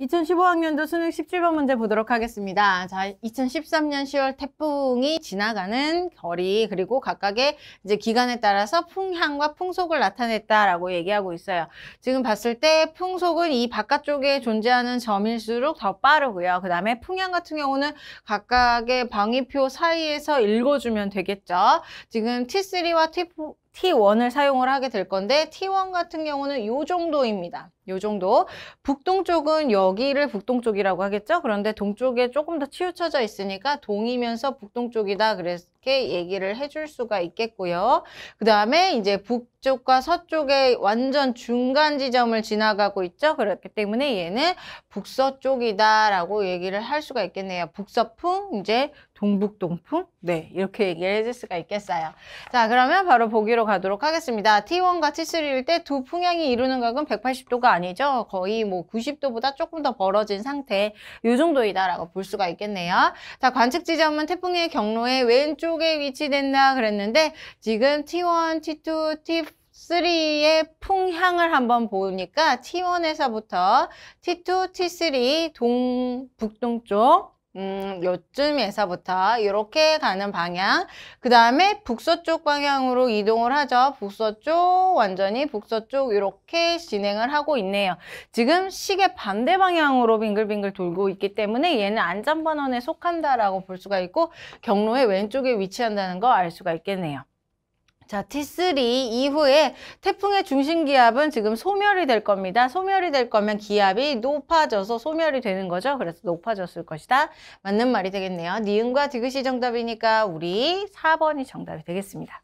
2015학년도 수능 17번 문제 보도록 하겠습니다. 자, 2013년 10월 태풍이 지나가는 거리 그리고 각각의 이제 기간에 따라서 풍향과 풍속을 나타냈다라고 얘기하고 있어요. 지금 봤을 때 풍속은 이 바깥쪽에 존재하는 점일수록 더 빠르고요. 그 다음에 풍향 같은 경우는 각각의 방위표 사이에서 읽어주면 되겠죠. 지금 T3와 T4, T1을 사용을 하게 될 건데 T1 같은 경우는 이 정도입니다. 이 정도. 북동쪽은 여기를 북동쪽이라고 하겠죠? 그런데 동쪽에 조금 더 치우쳐져 있으니까 동이면서 북동쪽이다. 그래서 가게 얘기를 해줄 수가 있겠고요. 그 다음에 이제 북쪽과 서쪽의 완전 중간 지점을 지나가고 있죠. 그렇기 때문에 얘는 북서쪽이다라고 얘기를 할 수가 있겠네요. 북서풍, 이제 동북동풍? 네, 이렇게 얘기를 해줄 수가 있겠어요. 자, 그러면 바로 보기로 가도록 하겠습니다. T1과 T3일 때 두 풍향이 이루는 각은 180도가 아니죠. 거의 뭐 90도보다 조금 더 벌어진 상태, 요 정도이다라고 볼 수가 있겠네요. 자, 관측 지점은 태풍의 경로의 왼쪽 쪽에 위치됐나 그랬는데 지금 T1, T2, t 3의 풍향을 한번 보니까 T1에서부터 T2, T3 동, 북동쪽 음, 요쯤에서부터 이렇게 가는 방향 그 다음에 북서쪽 방향으로 이동을 하죠 북서쪽 완전히 북서쪽 이렇게 진행을 하고 있네요 지금 시계 반대 방향으로 빙글빙글 돌고 있기 때문에 얘는 안전번원에 속한다라고 볼 수가 있고 경로의 왼쪽에 위치한다는 거 알 수가 있겠네요 자, T3 이후에 태풍의 중심 기압은 지금 소멸이 될 겁니다. 소멸이 될 거면 기압이 높아져서 소멸이 되는 거죠. 그래서 높아졌을 것이다. 맞는 말이 되겠네요. 니은과 디귿이 정답이니까 우리 4번이 정답이 되겠습니다.